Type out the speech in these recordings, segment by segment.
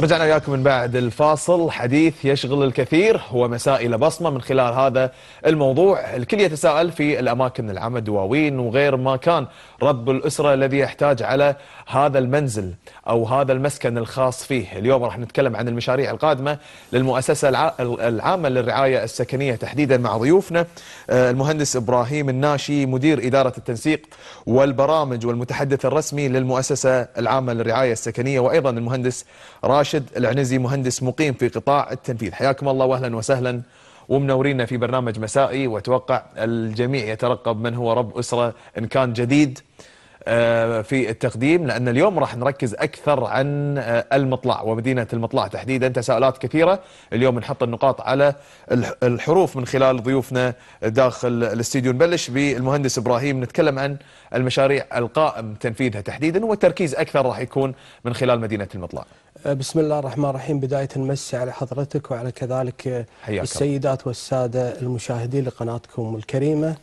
رجعنا وياكم من بعد الفاصل حديث يشغل الكثير هو مسائل بصمة من خلال هذا الموضوع الكل يتساءل في الأماكن العامة دواوين وغير ما كان رب الأسرة الذي يحتاج على هذا المنزل أو هذا المسكن الخاص فيه اليوم راح نتكلم عن المشاريع القادمة للمؤسسة العامة للرعاية السكنية تحديدا مع ضيوفنا آه، المهندس إبراهيم الناشي مدير إدارة التنسيق والبرامج والمتحدث الرسمي للمؤسسة العامة للرعاية السكنية وأيضا المهندس راشد راشد العنزي مهندس مقيم في قطاع التنفيذ حياكم الله واهلا وسهلا ومنورينا في برنامج مسائي واتوقع الجميع يترقب من هو رب اسره ان كان جديد آه، في التقديم لان اليوم راح نركز اكثر عن آه، المطلع ومدينه المطلع تحديدا تساؤلات كثيره اليوم نحط النقاط على الحروف من خلال ضيوفنا داخل الاستديو نبلش بالمهندس ابراهيم نتكلم عن المشاريع القائم تنفيذها تحديدا والتركيز اكثر راح يكون من خلال مدينه المطلع بسم الله الرحمن الرحيم بداية نمسي على حضرتك وعلى كذلك السيدات والسادة المشاهدين لقناتكم الكريمة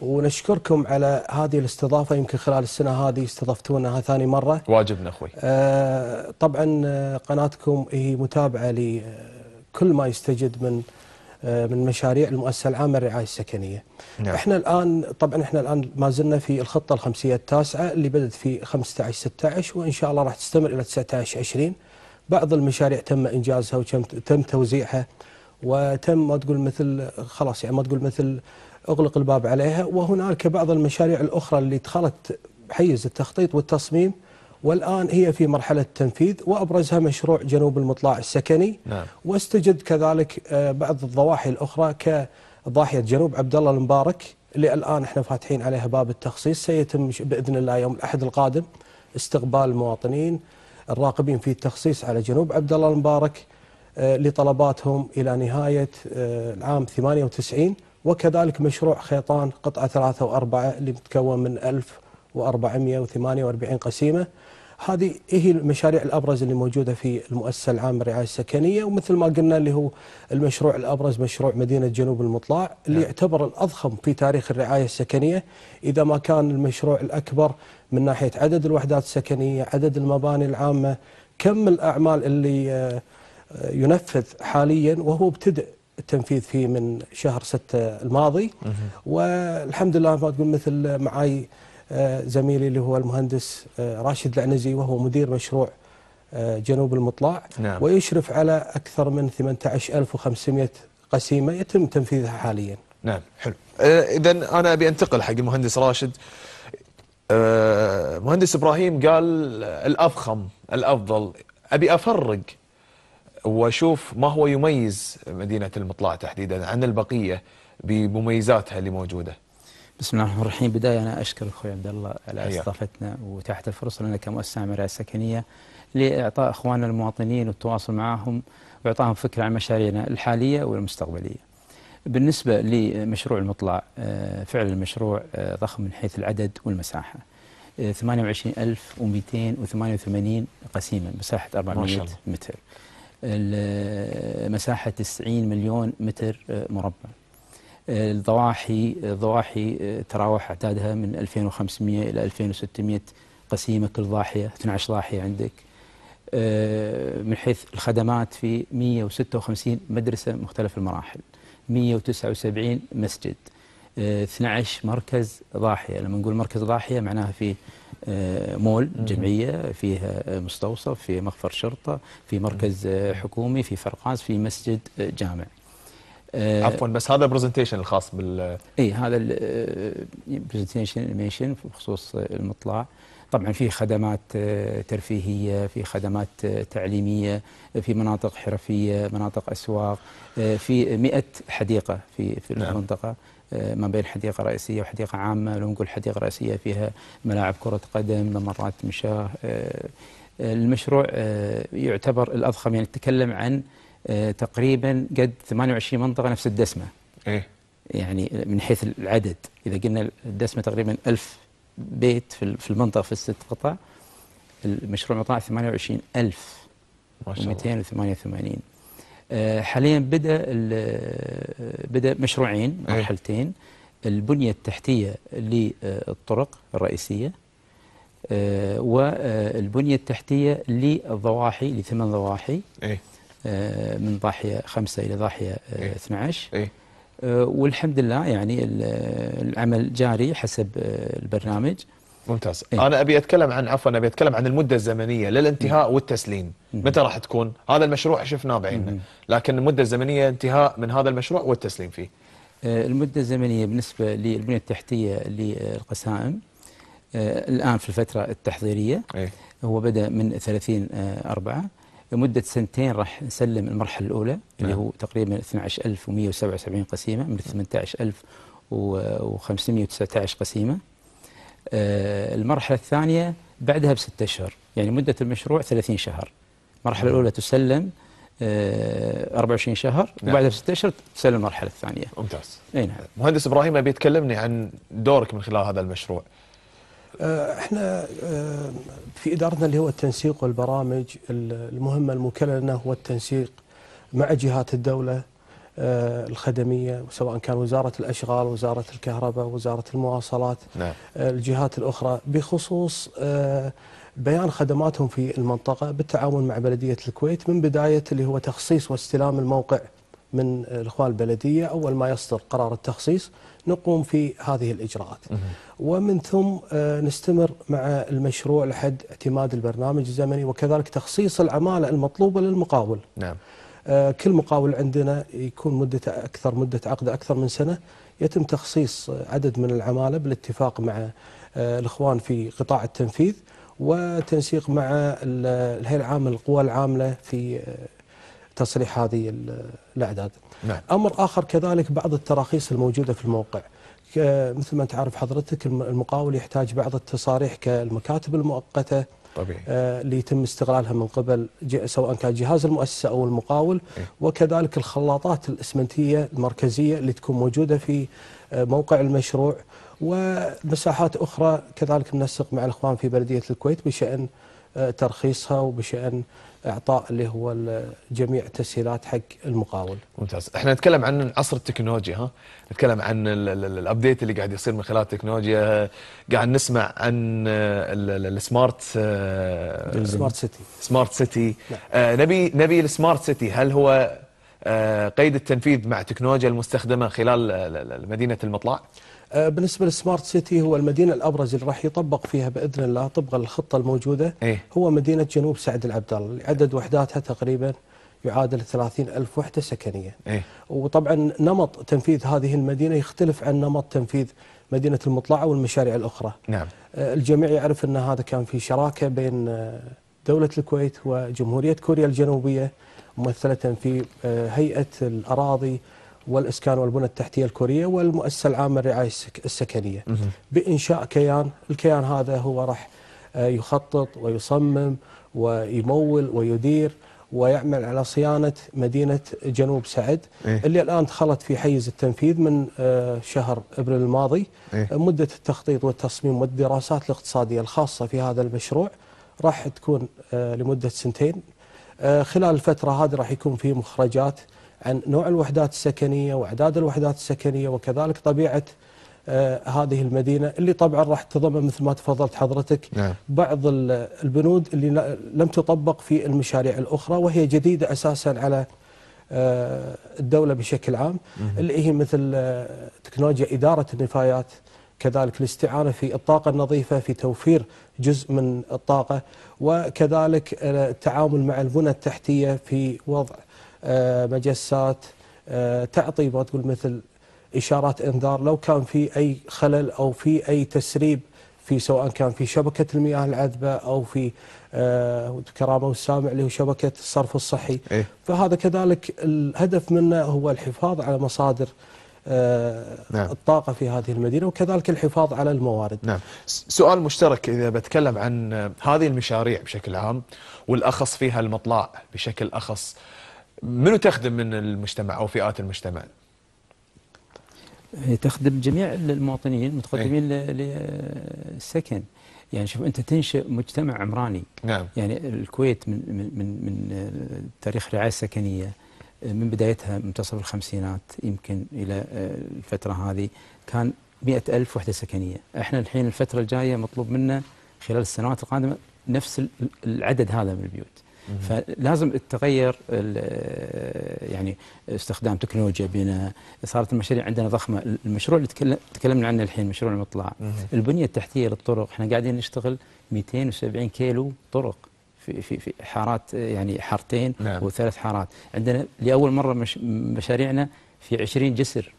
ونشكركم على هذه الاستضافة يمكن خلال السنة هذه استضفتونها ثاني مرة واجبنا أخوي آه، طبعا آه، قناتكم هي متابعة لكل آه، ما يستجد من من مشاريع المؤسسة العامة للرعاية السكنية نعم. احنا الآن طبعا احنا الآن ما زلنا في الخطة الخمسية التاسعة اللي بدت في 15-16 وإن شاء الله راح تستمر إلى 19-20 بعض المشاريع تم انجازها وتم توزيعها وتم ما تقول مثل خلاص يعني ما تقول مثل اغلق الباب عليها وهنالك بعض المشاريع الاخرى اللي دخلت حيز التخطيط والتصميم والان هي في مرحله التنفيذ وابرزها مشروع جنوب المطلع السكني نعم. واستجد كذلك آه، بعض الضواحي الاخرى كضاحيه جنوب عبد الله المبارك اللي الان احنا فاتحين عليها باب التخصيص سيتم باذن الله يوم الاحد القادم استقبال المواطنين الراقبين في التخصيص على جنوب عبد الله المبارك آه، لطلباتهم إلى نهاية آه، العام 98 وكذلك مشروع خيطان قطعة 3 و4 اللي متكون من 1448 قسيمة هذه هي المشاريع الابرز اللي موجوده في المؤسسه العامه للرعايه السكنيه ومثل ما قلنا اللي هو المشروع الابرز مشروع مدينه جنوب المطلع اللي نعم. يعتبر الاضخم في تاريخ الرعايه السكنيه اذا ما كان المشروع الاكبر من ناحيه عدد الوحدات السكنيه، عدد المباني العامه، كم الاعمال اللي آه، ينفذ حاليا وهو ابتدأ التنفيذ فيه من شهر 6 الماضي والحمد لله ما تقول مثل معاي آه، زميلي اللي هو المهندس آه، راشد العنزي وهو مدير مشروع آه، جنوب المطلع نعم. ويشرف على أكثر من 18500 قسيمة يتم تنفيذها حاليا نعم حلو إذا أنا أبي أنتقل حق المهندس راشد مهندس إبراهيم قال الأفخم الأفضل أبي أفرق واشوف ما هو يميز مدينه المطلع تحديدا عن البقيه بمميزاتها اللي موجوده. بسم الله الرحمن الرحيم بداية أنا أشكر أخوي عبد الله على استضافتنا وتحت الفرصة لنا كمؤسسة عمل سكنية لإعطاء أخواننا المواطنين والتواصل معهم وإعطائهم فكرة عن مشاريعنا الحالية والمستقبلية. بالنسبة لمشروع المطلع آه، فعلا المشروع آه، ضخم من حيث العدد والمساحة 28288 آه، قسيما مساحة 400 متر مساحة 90 مليون متر مربع الضواحي الضواحي آه، تراوح اعدادها من 2500 الى 2600 قسيمه كل ضاحيه 12 ضاحيه عندك آه، من حيث الخدمات في 156 مدرسه مختلف المراحل 179 مسجد 12 آه، مركز ضاحيه لما نقول مركز ضاحيه معناها في مول جمعيه فيها مستوصف في مخفر شرطه في مركز حكومي في فرقاس في مسجد جامع آه، عفوا بس هذا البرزنتيشن الخاص بال اي هذا البرزنتيشن انيميشن آه، بخصوص المطلع طبعا في خدمات آه، ترفيهيه في خدمات تعليميه في مناطق حرفيه مناطق اسواق في 100 حديقه في في نعم. المنطقه ما بين حديقه رئيسيه وحديقه عامه لو نقول حديقه رئيسيه فيها ملاعب كره قدم ممرات مشاه المشروع يعتبر الاضخم يعني نتكلم عن آه، تقريبا قد 28 منطقه نفس الدسمه ايه يعني من حيث العدد اذا قلنا الدسمه تقريبا 1000 بيت في المنطقه في الست قطع المشروع شاء الله 288 آه، حاليا بدا آه، بدا مشروعين مرحلتين إيه. البنيه التحتيه للطرق الرئيسيه والبنيه التحتيه للضواحي لثمان ضواحي ايه آه، من ضاحيه خمسه الى ضاحيه آه، إيه؟ 12 إيه؟ آه، والحمد لله يعني العمل جاري حسب البرنامج ممتاز إيه؟ انا ابي اتكلم عن عفوا ابي اتكلم عن المده الزمنيه للانتهاء مم. والتسليم متى راح تكون هذا المشروع شفناه بعيننا لكن المده الزمنيه انتهاء من هذا المشروع والتسليم فيه المده الزمنيه بالنسبه للبنيه التحتيه للقسائم الان في الفتره التحضيريه إيه؟ هو بدا من 30 4 لمدة سنتين راح نسلم المرحلة الأولى اللي نعم. هو تقريبا 12177 قسيمة من نعم. 18519 قسيمة آه، المرحلة الثانية بعدها بستة أشهر يعني مدة المشروع 30 شهر المرحلة نعم. الأولى تسلم 24 آه، شهر نعم. وبعدها بست اشهر تسلم المرحله الثانيه. ممتاز. اي نعم. مهندس ابراهيم ابي تكلمني عن دورك من خلال هذا المشروع. آه، احنا آه، في ادارتنا اللي هو التنسيق والبرامج المهمه المكلله لنا هو التنسيق مع جهات الدوله آه، الخدميه سواء كان وزاره الاشغال، وزاره الكهرباء، وزاره المواصلات نعم. الجهات الاخرى بخصوص بيان خدماتهم في المنطقه بالتعاون مع بلديه الكويت من بدايه اللي هو تخصيص واستلام الموقع من الاخوان البلديه اول ما يصدر قرار التخصيص نقوم في هذه الإجراءات ومن ثم آه، نستمر مع المشروع لحد اعتماد البرنامج الزمني وكذلك تخصيص العمالة المطلوبة للمقاول نعم. آه، كل مقاول عندنا يكون مدة أكثر مدة عقد أكثر من سنة يتم تخصيص عدد من العمالة بالاتفاق مع آه، الإخوان في قطاع التنفيذ وتنسيق مع الهيئة العامة للقوى العاملة في تصريح هذه الأعداد نعم. أمر آخر كذلك بعض التراخيص الموجودة في الموقع مثل ما أنت عارف حضرتك المقاول يحتاج بعض التصاريح كالمكاتب المؤقتة طبيعي. اللي آه، يتم استغلالها من قبل سواء كان جهاز المؤسسة أو المقاول إيه؟ وكذلك الخلاطات الإسمنتية المركزية اللي تكون موجودة في آه، موقع المشروع ومساحات أخرى كذلك ننسق مع الإخوان في بلدية الكويت بشأن آه، ترخيصها وبشأن اعطاء اللي هو جميع التسهيلات حق المقاول. ممتاز، احنا نتكلم عن عصر التكنولوجيا ها، نتكلم عن الابديت اللي قاعد يصير من خلال التكنولوجيا، قاعد نسمع عن السمارت السمارت سيتي سمارت سيتي نبي نبي السمارت سيتي هل هو آه، قيد التنفيذ مع تكنولوجيا المستخدمه خلال مدينه المطلع؟ آه، بالنسبة للسمارت سيتي هو المدينة الأبرز اللي راح يطبق فيها بإذن الله طبق الخطة الموجودة إيه؟ هو مدينة جنوب سعد العبد الله عدد وحداتها تقريبا يعادل 30 ألف وحدة سكنية إيه؟ وطبعا نمط تنفيذ هذه المدينة يختلف عن نمط تنفيذ مدينة المطلعة والمشاريع الأخرى نعم. آه، الجميع يعرف أن هذا كان في شراكة بين آه، دولة الكويت وجمهورية كوريا الجنوبية ممثلة في هيئة الأراضي والإسكان والبنى التحتية الكورية والمؤسسة العامة للرعاية السكنية بإنشاء كيان الكيان هذا هو راح آه، يخطط ويصمم ويمول ويدير ويعمل على صيانة مدينة جنوب سعد إيه؟ اللي الآن دخلت في حيز التنفيذ من آه، شهر أبريل الماضي إيه؟ مدة التخطيط والتصميم والدراسات الاقتصادية الخاصة في هذا المشروع راح تكون آه، لمدة سنتين خلال الفترة هذه راح يكون في مخرجات عن نوع الوحدات السكنية وأعداد الوحدات السكنية وكذلك طبيعة آه، هذه المدينة اللي طبعا راح تضمن مثل ما تفضلت حضرتك نعم. بعض البنود اللي لم تطبق في المشاريع الأخرى وهي جديدة أساسا على آه، الدولة بشكل عام اللي هي مثل آه، تكنولوجيا إدارة النفايات كذلك الاستعانة في الطاقة النظيفة في توفير جزء من الطاقة وكذلك التعامل مع البنى التحتية في وضع آه، مجسات آه، تعطي ما تقول مثل اشارات انذار لو كان في اي خلل او في اي تسريب في سواء كان في شبكه المياه العذبه او في آه، كرامه والسامع اللي هو شبكه الصرف الصحي إيه؟ فهذا كذلك الهدف منه هو الحفاظ على مصادر نعم. الطاقه في هذه المدينه وكذلك الحفاظ على الموارد. نعم. سؤال مشترك اذا بتكلم عن هذه المشاريع بشكل عام والاخص فيها المطلع بشكل اخص. منو تخدم من المجتمع أو فئات المجتمع؟ إيه، تخدم جميع المواطنين المتقدمين إيه؟ للسكن يعني شوف انت تنشئ مجتمع عمراني نعم. يعني الكويت من من من, من تاريخ الرعايه السكنيه من بدايتها منتصف الخمسينات يمكن الى آه، الفتره هذه كان مئة ألف وحدة سكنية احنا الحين الفترة الجاية مطلوب منا خلال السنوات القادمة نفس العدد هذا من البيوت فلازم تتغير يعني استخدام تكنولوجيا بنا صارت المشاريع عندنا ضخمه المشروع اللي تكلم تكلمنا عنه الحين مشروع المطلع البنيه التحتيه للطرق احنا قاعدين نشتغل 270 كيلو طرق في في في حارات يعني حارتين نعم. وثلاث حارات عندنا لاول مره مش مشاريعنا في 20 جسر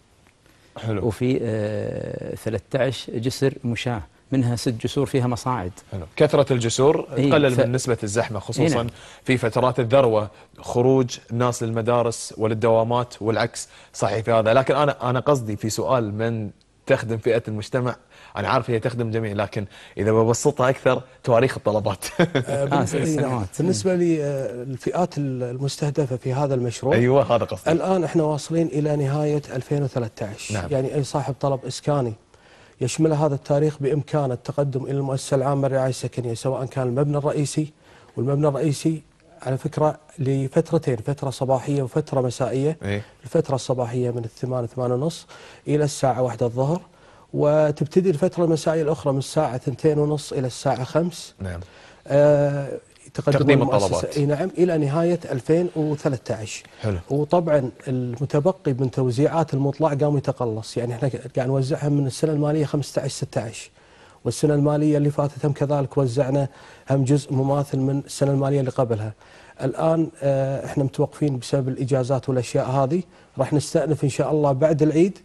حلو وفي آه 13 جسر مشاه منها ست جسور فيها مصاعد حلو. كثرة الجسور تقلل ف... من نسبة الزحمة خصوصا إينا. نعم. في فترات الذروة خروج الناس للمدارس وللدوامات والعكس صحيح في هذا لكن أنا أنا قصدي في سؤال من تخدم فئة المجتمع أنا عارف هي تخدم جميع لكن إذا ببسطها أكثر تواريخ الطلبات آه، آه، بالنسبة للفئات آه، المستهدفة في هذا المشروع أيوة هذا قصدي الآن إحنا واصلين إلى نهاية 2013 نعم. يعني أي صاحب طلب إسكاني يشمل هذا التاريخ بإمكان التقدم إلى المؤسسة العامة للرعاية السكنية سواء كان المبنى الرئيسي والمبنى الرئيسي على فكرة لفترتين فترة صباحية وفترة مسائية إيه؟ الفترة الصباحية من الثمان ثمان ونص إلى الساعة واحدة الظهر وتبتدي الفترة المسائية الأخرى من الساعة ثنتين ونص إلى الساعة خمس نعم آه تقدم تقديم الطلبات اي نعم الى نهايه 2013 حلو وطبعا المتبقي من توزيعات المطلع قام يتقلص يعني احنا قاعد نوزعها من السنه الماليه 15 16 والسنه الماليه اللي فاتت هم كذلك وزعنا هم جزء مماثل من السنه الماليه اللي قبلها الان آه، احنا متوقفين بسبب الاجازات والاشياء هذه راح نستأنف ان شاء الله بعد العيد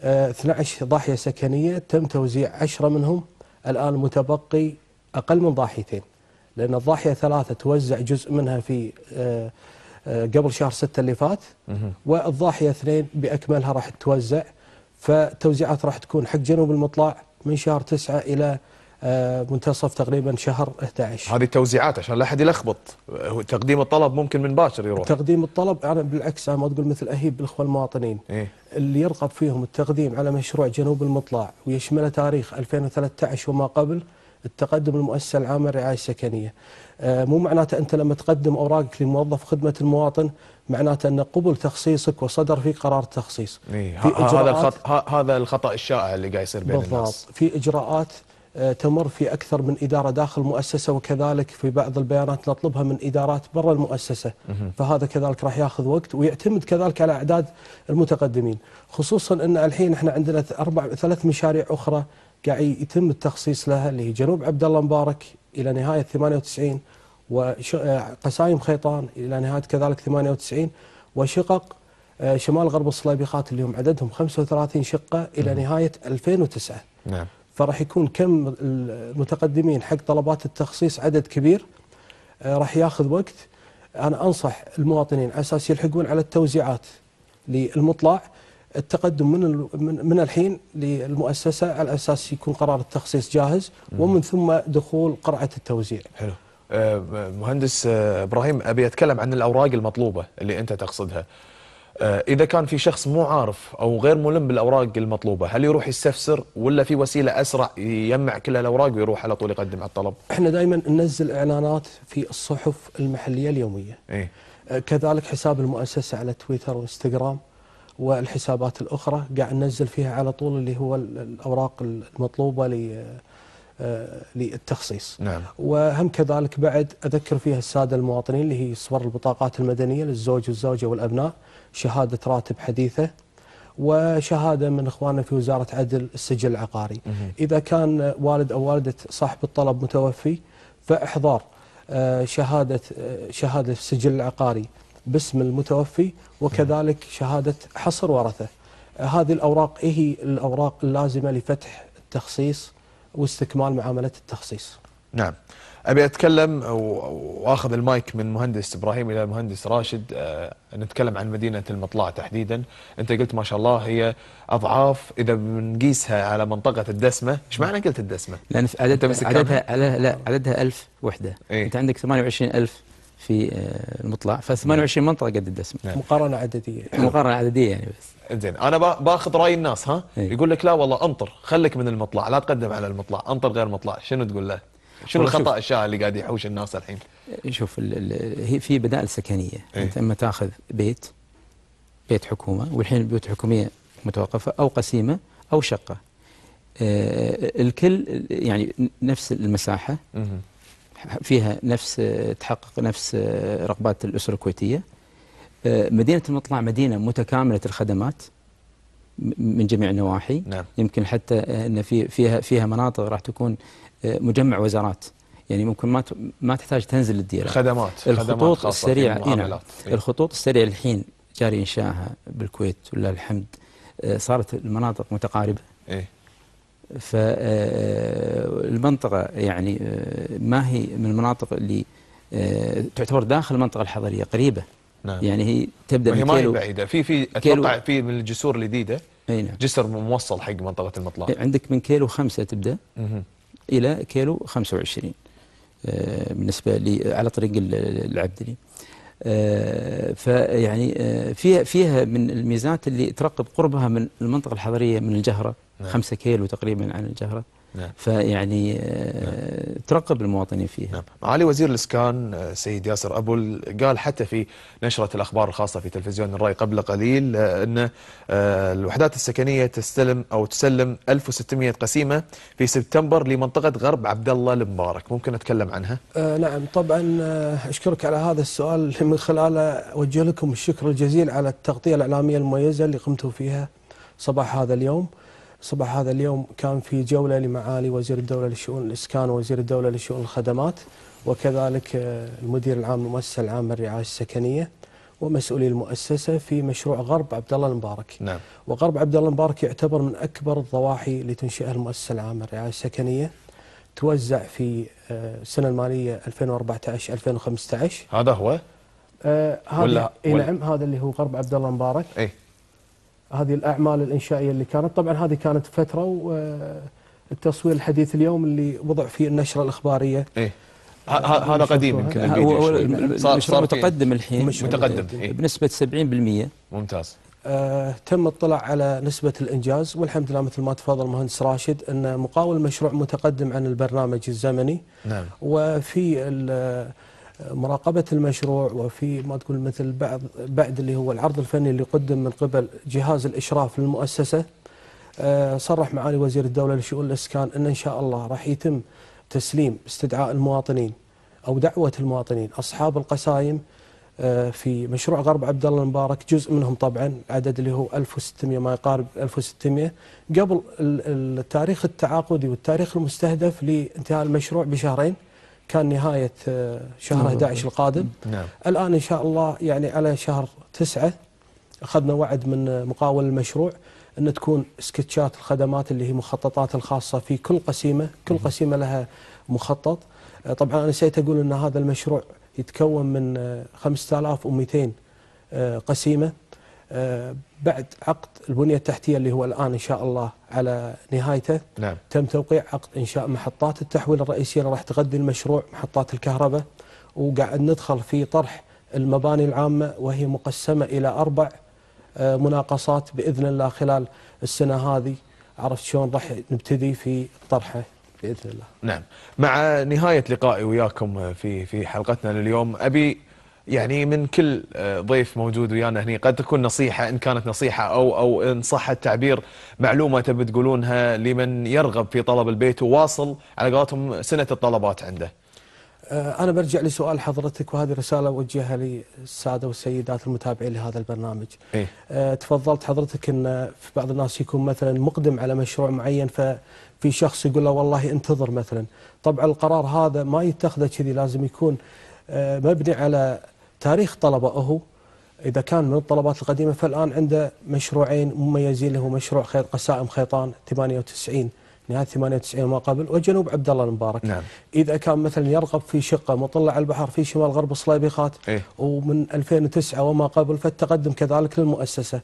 12 آه، ضاحيه سكنيه تم توزيع 10 منهم الان متبقي اقل من ضاحيتين لأن الضاحية ثلاثة توزع جزء منها في آه، آه، قبل شهر ستة اللي فات والضاحية اثنين بأكملها راح تتوزع فتوزيعات راح تكون حق جنوب المطلع من شهر تسعة إلى آه، منتصف تقريبا شهر 11 هذه التوزيعات عشان لا احد يلخبط تقديم الطلب ممكن من باكر يروح تقديم الطلب انا بالعكس انا ما تقول مثل اهيب الاخوه المواطنين إيه؟ اللي يرغب فيهم التقديم على مشروع جنوب المطلع ويشمله تاريخ 2013 وما قبل التقدم للمؤسسه العامه للرعايه السكنيه. آه، مو معناته انت لما تقدم اوراقك لموظف خدمه المواطن معناته ان قبل تخصيصك وصدر في قرار تخصيص إيه في هذا الخطا هذا الخطا الشائع اللي قاعد يصير بين بالضبط الناس. في اجراءات آه، تمر في اكثر من اداره داخل المؤسسه وكذلك في بعض البيانات نطلبها من ادارات برا المؤسسه فهذا كذلك راح ياخذ وقت ويعتمد كذلك على اعداد المتقدمين خصوصا ان الحين احنا عندنا اربع ثلاث مشاريع اخرى قاعد يتم التخصيص لها اللي هي جنوب عبد الله مبارك الى نهايه 98 وقسايم آه، خيطان الى نهايه كذلك 98 وشقق آه، شمال غرب الصليبيخات اللي هم عددهم 35 شقه الى نهايه 2009 نعم فراح يكون كم المتقدمين حق طلبات التخصيص عدد كبير آه، راح ياخذ وقت انا انصح المواطنين على اساس يلحقون على التوزيعات للمطلع التقدم من من الحين للمؤسسه على اساس يكون قرار التخصيص جاهز ومن ثم دخول قرعه التوزيع. حلو. آه، مهندس آه، ابراهيم ابي اتكلم عن الاوراق المطلوبه اللي انت تقصدها. آه، اذا كان في شخص مو عارف او غير ملم بالاوراق المطلوبه، هل يروح يستفسر ولا في وسيله اسرع يجمع كل الاوراق ويروح على طول يقدم على الطلب؟ احنا دائما ننزل اعلانات في الصحف المحليه اليوميه. إيه؟ كذلك حساب المؤسسه على تويتر وانستغرام. والحسابات الأخرى قاعد ننزل فيها على طول اللي هو الأوراق المطلوبة آه، للتخصيص نعم. وهم كذلك بعد أذكر فيها السادة المواطنين اللي هي صور البطاقات المدنية للزوج والزوجة والأبناء شهادة راتب حديثة وشهادة من إخواننا في وزارة عدل السجل العقاري مه. إذا كان والد أو والدة صاحب الطلب متوفي فإحضار آه، شهادة آه، شهادة السجل العقاري باسم المتوفي وكذلك شهادة حصر ورثة هذه الأوراق إيه هي الأوراق اللازمة لفتح التخصيص واستكمال معاملة التخصيص نعم أبي أتكلم وأخذ المايك من مهندس إبراهيم إلى المهندس راشد آه، نتكلم عن مدينة المطلع تحديدا أنت قلت ما شاء الله هي أضعاف إذا بنقيسها على منطقة الدسمة إيش معنى قلت الدسمة؟ لأن عددها, عددها, لا عددها ألف وحدة إيه؟ أنت عندك 28000 في آه، المطلع ف 28 منطقه قد الدسم نعم. مقارنه عدديه مقارنه عدديه يعني بس زين انا باخذ راي الناس ها هي. إيه. يقول لك لا والله انطر خليك من المطلع لا تقدم على المطلع انطر غير مطلع شنو تقول له شنو الخطا الشائع اللي قاعد يحوش الناس الحين شوف هي في بدائل سكنيه هي. إيه. انت اما تاخذ بيت بيت حكومه والحين البيوت الحكوميه متوقفه او قسيمه او شقه آه، الكل يعني نفس المساحه فيها نفس تحقق نفس آه، رغبات الأسرة الكويتية آه، مدينة المطلع مدينة متكاملة الخدمات من جميع النواحي نعم. يمكن حتى أن في فيها فيها مناطق راح تكون آه، مجمع وزارات يعني ممكن ما ما تحتاج تنزل الديره الخدمات الخطوط السريعه إيه؟ الخطوط السريعه الحين جاري انشائها بالكويت ولله الحمد صارت المناطق متقاربه إيه؟ فالمنطقة آه، آه، يعني آه، ما هي من المناطق اللي تعتبر داخل المنطقة الحضرية قريبة نعم. يعني هي تبدأ هي من كيلو بعيدة في في أتوقع في من الجسور الجديدة نعم. جسر موصل حق منطقة المطلع إيه، عندك من كيلو خمسة تبدأ مه. إلى كيلو 25 بالنسبة لي على طريق العبدلي فيعني فيها فيها من الميزات اللي ترقب قربها من المنطقة الحضرية من الجهرة نعم. خمسة كيلو تقريبا عن الجهرة نعم. فيعني آه، نعم. ترقب المواطنين فيها نعم. معالي وزير الإسكان آه، سيد ياسر أبول قال حتى في نشرة الأخبار الخاصة في تلفزيون الرأي قبل قليل آه، أن الوحدات السكنية تستلم أو تسلم 1600 قسيمة في سبتمبر لمنطقة غرب عبد الله المبارك ممكن أتكلم عنها؟ آه نعم طبعا أشكرك على هذا السؤال من خلاله أوجه لكم الشكر الجزيل على التغطية الإعلامية المميزة اللي قمتوا فيها صباح هذا اليوم صباح هذا اليوم كان في جولة لمعالي وزير الدولة لشؤون الإسكان ووزير الدولة لشؤون الخدمات وكذلك آه، المدير العام المؤسسة العامة للرعاية السكنية ومسؤولي المؤسسة في مشروع غرب عبد الله المبارك نعم. وغرب عبد الله المبارك يعتبر من أكبر الضواحي اللي تنشئها المؤسسة العامة للرعاية السكنية توزع في آه، السنة المالية 2014-2015 هذا هو؟ آه هذا ولا, ولا. نعم هذا اللي هو غرب عبد الله المبارك ايه؟ هذه الاعمال الانشائيه اللي كانت طبعا هذه كانت فتره والتصوير الحديث اليوم اللي وضع فيه النشره الاخباريه إيه؟ هذا قديم يمكن صار, متقدم الحين متقدم إيه؟ بنسبه 70% ممتاز آه تم الاطلاع على نسبة الإنجاز والحمد لله مثل ما تفضل المهندس راشد أن مقاول المشروع متقدم عن البرنامج الزمني نعم. وفي مراقبة المشروع وفي ما تقول مثل بعض بعد اللي هو العرض الفني اللي قدم من قبل جهاز الإشراف للمؤسسة آه، صرح معالي وزير الدولة لشؤون الإسكان أن إن شاء الله راح يتم تسليم استدعاء المواطنين أو دعوة المواطنين أصحاب القسايم آه، في مشروع غرب عبد الله المبارك جزء منهم طبعا عدد اللي هو 1600 ما يقارب 1600 قبل التاريخ التعاقدي والتاريخ المستهدف لانتهاء المشروع بشهرين كان نهاية آه، شهر 11 نعم. القادم نعم. الآن إن شاء الله يعني على شهر 9 أخذنا وعد من آه، مقاول المشروع أن تكون سكتشات الخدمات اللي هي مخططات الخاصة في كل قسيمة كل قسيمة لها مخطط آه، طبعا أنا نسيت أقول أن هذا المشروع يتكون من 5200 قسيمة آه، بعد عقد البنية التحتية اللي هو الآن إن شاء الله على نهايته نعم. تم توقيع عقد إنشاء محطات التحويل الرئيسية اللي راح تغذي المشروع محطات الكهرباء وقاعد ندخل في طرح المباني العامة وهي مقسمة إلى أربع آه، مناقصات بإذن الله خلال السنة هذه عرفت شلون راح نبتدي في طرحه باذن الله. نعم، مع نهايه لقائي وياكم في في حلقتنا لليوم ابي يعني من كل آه، ضيف موجود ويانا هنا قد تكون نصيحة إن كانت نصيحة أو أو إن صح التعبير معلومة تبي تقولونها لمن يرغب في طلب البيت وواصل على قولتهم سنة الطلبات عنده. آه، أنا برجع لسؤال حضرتك وهذه رسالة أوجهها للسادة والسيدات المتابعين لهذا البرنامج. إيه؟ آه، تفضلت حضرتك أن في بعض الناس يكون مثلا مقدم على مشروع معين ففي شخص يقول له والله انتظر مثلا. طبعا القرار هذا ما يتخذه كذي لازم يكون مبني على تاريخ طلبائه إذا كان من الطلبات القديمة فالآن عنده مشروعين مميزين له مشروع خير قسائم خيطان 98 نهاية 98 وما قبل وجنوب عبد الله المبارك نعم. إذا كان مثلا يرغب في شقة مطلع على البحر في شمال غرب الصليبيخات إيه؟ ومن 2009 وما قبل فالتقدم كذلك للمؤسسة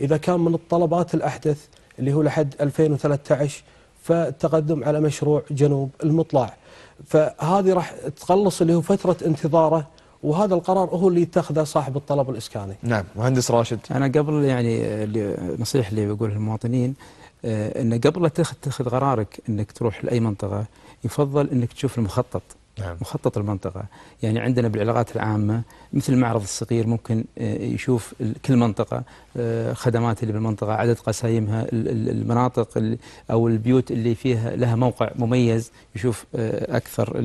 إذا كان من الطلبات الأحدث اللي هو لحد 2013 فالتقدم على مشروع جنوب المطلع فهذه راح تقلص اللي هو فترة انتظاره وهذا القرار هو اللي يتخذه صاحب الطلب الإسكاني نعم مهندس راشد أنا قبل يعني نصيحة اللي بقوله للمواطنين آه، انه قبل لا تتخذ قرارك أنك تروح لأي منطقة يفضل أنك تشوف المخطط نعم. مخطط المنطقة يعني عندنا بالعلاقات العامة مثل معرض الصغير ممكن آه، يشوف كل منطقة آه، خدمات اللي بالمنطقة عدد قسايمها المناطق أو البيوت اللي فيها لها موقع مميز يشوف أكثر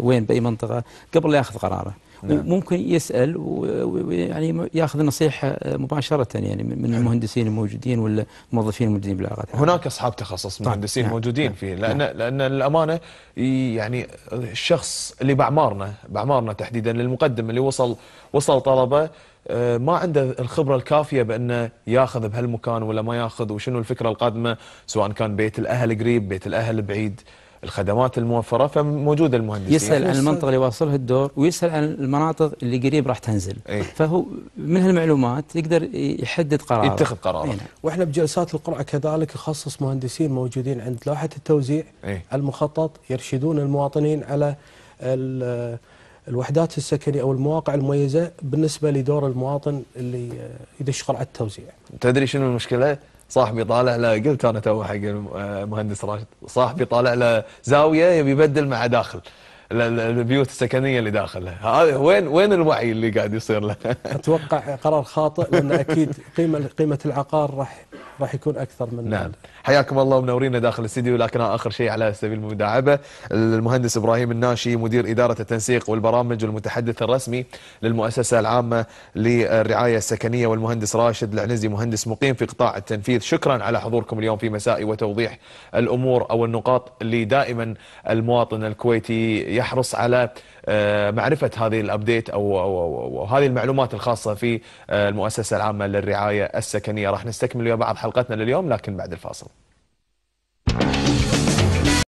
وين بأي منطقة قبل لا يأخذ قراره نعم. وممكن يسال ويعني ياخذ نصيحه آه، مباشره يعني من نعم. المهندسين الموجودين ولا الموظفين الموجودين بالعلاقات هناك اصحاب تخصص طيب. مهندسين نعم. موجودين نعم. فيه لان نعم. لان الامانه يعني الشخص اللي باعمارنا باعمارنا تحديدا للمقدم اللي وصل وصل طلبه آه، ما عنده الخبرة الكافية بأنه ياخذ بهالمكان ولا ما ياخذ وشنو الفكرة القادمة سواء كان بيت الأهل قريب بيت الأهل بعيد الخدمات الموفره فموجود المهندسين يسال عن المنطقه اللي واصلها الدور ويسال عن المناطق اللي قريب راح تنزل ايه؟ فهو من هالمعلومات يقدر يحدد قرار يتخذ قرار ايه؟ واحنا بجلسات القرعه كذلك نخصص مهندسين موجودين عند لوحه التوزيع ايه؟ المخطط يرشدون المواطنين على الوحدات السكنية أو المواقع المميزة بالنسبة لدور المواطن اللي يدش قرعة التوزيع تدري شنو المشكلة؟ صاحبي طالع له قلت انا تو حق المهندس راشد صاحبي طالع له زاويه يبي يبدل مع داخل البيوت السكنيه اللي داخلها وين وين الوعي اللي قاعد يصير له اتوقع قرار خاطئ لان اكيد قيمه قيمه العقار راح راح يكون اكثر من نعم حياكم الله ومنورينا داخل الاستديو لكن اخر شيء على سبيل المداعبه المهندس ابراهيم الناشي مدير اداره التنسيق والبرامج والمتحدث الرسمي للمؤسسه العامه للرعايه السكنيه والمهندس راشد العنزي مهندس مقيم في قطاع التنفيذ شكرا على حضوركم اليوم في مسائي وتوضيح الامور او النقاط اللي دائما المواطن الكويتي يحرص على آه، معرفه هذه الابديت أو, أو, أو, او هذه المعلومات الخاصه في آه، المؤسسه العامه للرعايه السكنيه راح نستكمل ويا بعض حلقتنا لليوم لكن بعد الفاصل.